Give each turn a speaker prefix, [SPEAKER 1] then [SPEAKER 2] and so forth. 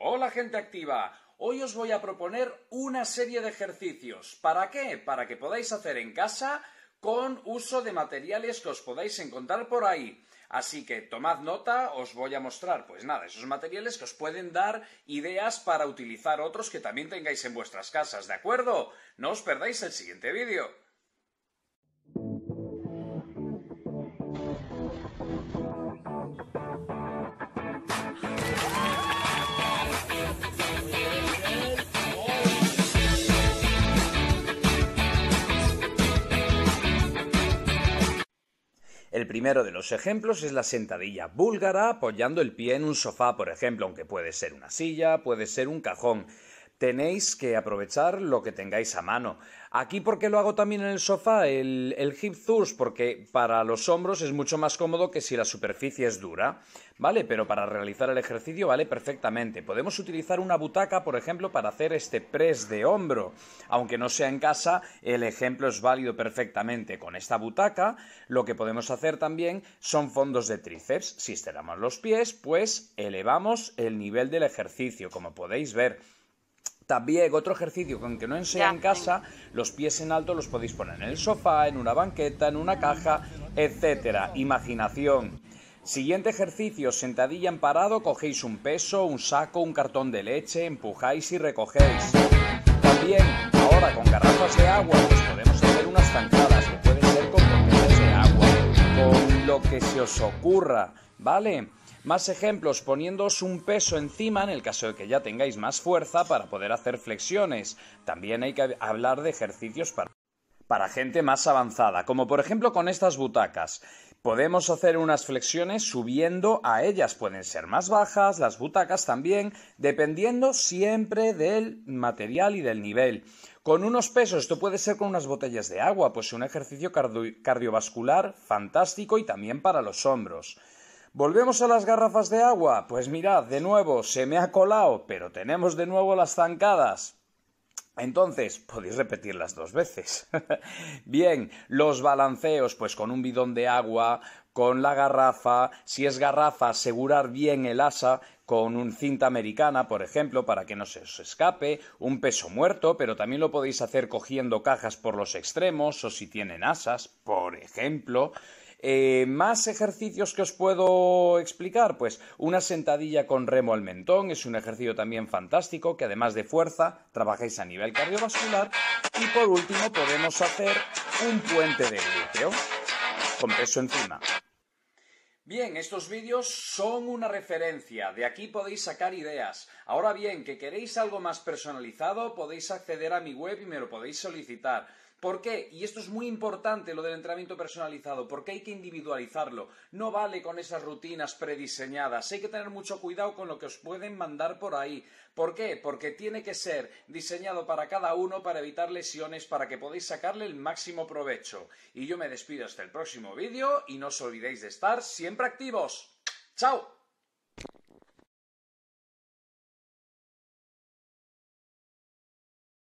[SPEAKER 1] Hola gente activa, hoy os voy a proponer una serie de ejercicios. ¿Para qué? Para que podáis hacer en casa con uso de materiales que os podáis encontrar por ahí. Así que tomad nota, os voy a mostrar, pues nada, esos materiales que os pueden dar ideas para utilizar otros que también tengáis en vuestras casas, ¿de acuerdo? No os perdáis el siguiente vídeo. El primero de los ejemplos es la sentadilla búlgara apoyando el pie en un sofá, por ejemplo, aunque puede ser una silla, puede ser un cajón tenéis que aprovechar lo que tengáis a mano. Aquí porque lo hago también en el sofá, el, el hip thrust, porque para los hombros es mucho más cómodo que si la superficie es dura, ¿vale? Pero para realizar el ejercicio vale perfectamente. Podemos utilizar una butaca, por ejemplo, para hacer este press de hombro. Aunque no sea en casa, el ejemplo es válido perfectamente. Con esta butaca lo que podemos hacer también son fondos de tríceps. Si estiramos los pies, pues elevamos el nivel del ejercicio, como podéis ver. También otro ejercicio que aunque no sea en casa, los pies en alto los podéis poner en el sofá, en una banqueta, en una caja, etcétera. Imaginación. Siguiente ejercicio, sentadilla en parado, cogéis un peso, un saco, un cartón de leche, empujáis y recogéis. También, ahora con garrafas de agua, pues podemos hacer unas zancadas que pueden ser con botellas de agua, con lo que se os ocurra, ¿vale? Más ejemplos, poniéndoos un peso encima en el caso de que ya tengáis más fuerza para poder hacer flexiones. También hay que hablar de ejercicios para, para gente más avanzada, como por ejemplo con estas butacas. Podemos hacer unas flexiones subiendo a ellas, pueden ser más bajas, las butacas también, dependiendo siempre del material y del nivel. Con unos pesos, esto puede ser con unas botellas de agua, pues un ejercicio cardiovascular fantástico y también para los hombros. Volvemos a las garrafas de agua. Pues mirad, de nuevo, se me ha colado, pero tenemos de nuevo las zancadas. Entonces, podéis repetirlas dos veces. Bien, los balanceos, pues con un bidón de agua, con la garrafa, si es garrafa, asegurar bien el asa con un cinta americana, por ejemplo, para que no se os escape, un peso muerto, pero también lo podéis hacer cogiendo cajas por los extremos o si tienen asas, por ejemplo. Eh, ¿Más ejercicios que os puedo explicar? Pues una sentadilla con remo al mentón es un ejercicio también fantástico que además de fuerza trabajáis a nivel cardiovascular. Y por último podemos hacer un puente de glúteo con peso encima. Bien, estos vídeos son una referencia, de aquí podéis sacar ideas. Ahora bien, que queréis algo más personalizado, podéis acceder a mi web y me lo podéis solicitar. ¿Por qué? Y esto es muy importante, lo del entrenamiento personalizado, porque hay que individualizarlo. No vale con esas rutinas prediseñadas. Hay que tener mucho cuidado con lo que os pueden mandar por ahí. ¿Por qué? Porque tiene que ser diseñado para cada uno, para evitar lesiones, para que podáis sacarle el máximo provecho. Y yo me despido hasta el próximo vídeo y no os olvidéis de estar siempre activos. ¡Chao!